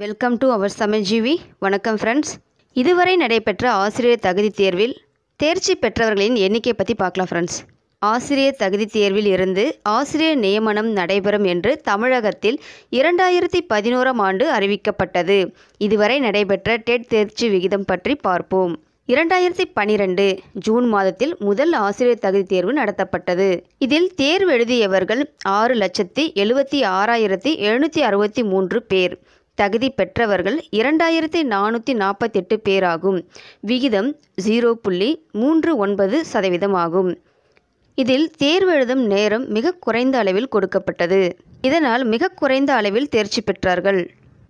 welcome to our சமஜீவி வணக்கம் friends இதுவரை நடைபெற்ற ஆசிரியர் தகுதி தேர்வில் தேர்ச்சி பெற்றவர்களின் எண்ணிக்கை பற்றி பார்க்கலாம் ஃப்ரெண்ட்ஸ் ஆசிரியர் தகுதி தேர்வில் இருந்து ஆசிரியர் நியமனம் நடைபெறும் என்று தமிழகத்தில் இரண்டாயிரத்தி பதினோராம் ஆண்டு அறிவிக்கப்பட்டது இதுவரை நடைபெற்ற டெட் தேர்ச்சி விகிதம் பற்றி பார்ப்போம் இரண்டாயிரத்தி பனிரெண்டு ஜூன் மாதத்தில் முதல் ஆசிரியர் தகுதி தேர்வு நடத்தப்பட்டது இதில் தேர்வு எழுதியவர்கள் ஆறு லட்சத்தி எழுபத்தி ஆறாயிரத்தி எழுநூற்றி அறுபத்தி மூன்று பேர் தகுதி பெற்றவர்கள் இரண்டாயிரத்தி நானூற்றி நாற்பத்தெட்டு பேராகும் விகிதம் ஜீரோ புள்ளி மூன்று ஒன்பது சதவீதமாகும் இதில் தேர்வு எழுதும் நேரம் மிக குறைந்த அளவில் கொடுக்கப்பட்டது இதனால் மிக குறைந்த அளவில் தேர்ச்சி பெற்றார்கள்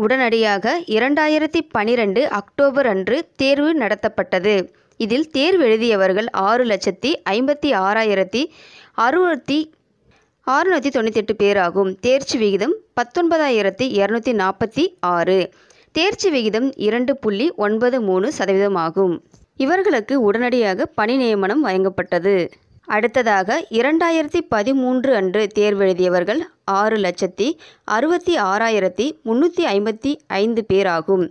உடனடியாக இரண்டாயிரத்தி பனிரெண்டு அக்டோபர் அன்று தேர்வு நடத்தப்பட்டது இதில் தேர்வு எழுதியவர்கள் ஆறு லட்சத்தி ஐம்பத்தி ஆறாயிரத்தி அறுபத்தி அறுநூற்றி தொண்ணூற்றி எட்டு பேராகும் தேர்ச்சி விகிதம் பத்தொன்பதாயிரத்தி இரநூத்தி நாற்பத்தி ஆறு தேர்ச்சி விகிதம் இரண்டு புள்ளி ஒன்பது மூணு சதவீதமாகும் இவர்களுக்கு உடனடியாக பணி நியமனம் வழங்கப்பட்டது அடுத்ததாக இரண்டாயிரத்தி பதிமூன்று அன்று தேர்வெழுதியவர்கள் ஆறு லட்சத்தி அறுபத்தி ஆறாயிரத்தி முன்னூற்றி ஐம்பத்தி ஐந்து பேர் ஆகும்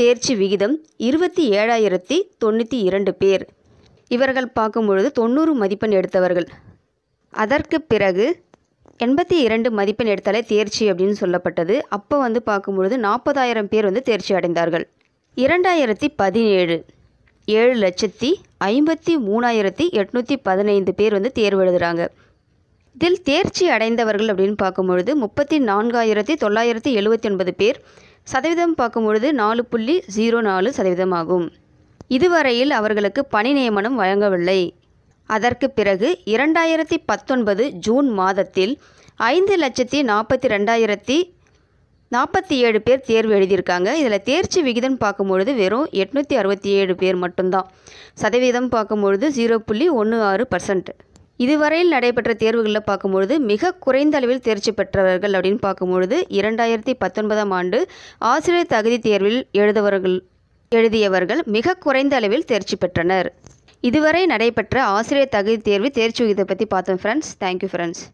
தேர்ச்சி விகிதம் இருபத்தி ஏழாயிரத்தி தொண்ணூற்றி இரண்டு பேர் இவர்கள் பார்க்கும் பொழுது தொண்ணூறு மதிப்பெண் எடுத்தவர்கள் அதற்கு பிறகு எண்பத்தி இரண்டு மதிப்பெண் எடுத்தாலே தேர்ச்சி அப்படின்னு சொல்லப்பட்டது அப்போ வந்து பார்க்கும்பொழுது நாற்பதாயிரம் பேர் வந்து தேர்ச்சி அடைந்தார்கள் இரண்டாயிரத்தி பதினேழு ஏழு லட்சத்தி ஐம்பத்தி மூணாயிரத்தி எட்நூற்றி பதினைந்து பேர் வந்து தேர்வு எழுதுகிறாங்க இதில் தேர்ச்சி அடைந்தவர்கள் அப்படின்னு பார்க்கும்பொழுது முப்பத்தி நான்காயிரத்தி தொள்ளாயிரத்தி எழுபத்தி ஒன்பது பேர் சதவீதம் பார்க்கும்பொழுது நாலு புள்ளி ஜீரோ நாலு சதவீதமாகும் இதுவரையில் அவர்களுக்கு பணி நியமனம் வழங்கவில்லை அதற்கு பிறகு இரண்டாயிரத்தி பத்தொன்பது ஜூன் மாதத்தில் ஐந்து லட்சத்தி நாற்பத்தி ரெண்டாயிரத்தி நாற்பத்தி ஏழு பேர் தேர்வு எழுதியிருக்காங்க இதில் தேர்ச்சி விகிதம் பார்க்கும்பொழுது வெறும் எட்நூற்றி அறுபத்தி ஏழு பேர் மட்டும்தான் சதவீதம் பார்க்கும்பொழுது ஜீரோ புள்ளி ஒன்று ஆறு பர்சன்ட் இதுவரையில் நடைபெற்ற தேர்வுகளில் பார்க்கும்பொழுது மிக குறைந்த அளவில் தேர்ச்சி பெற்றவர்கள் அப்படின்னு பார்க்கும்பொழுது இரண்டாயிரத்தி பத்தொன்பதாம் ஆண்டு ஆசிரியர் தகுதி தேர்வில் எழுதவர்கள் எழுதியவர்கள் மிக குறைந்த அளவில் தேர்ச்சி பெற்றனர் இதுவரை நடைபெற்ற ஆசிரியர் தகுதி தேர்வு தேர்ச்சி விகிதத்தை பற்றி பார்த்தோம் ஃப்ரெண்ட்ஸ் தேங்க்யூ ஃப்ரெண்ட்ஸ்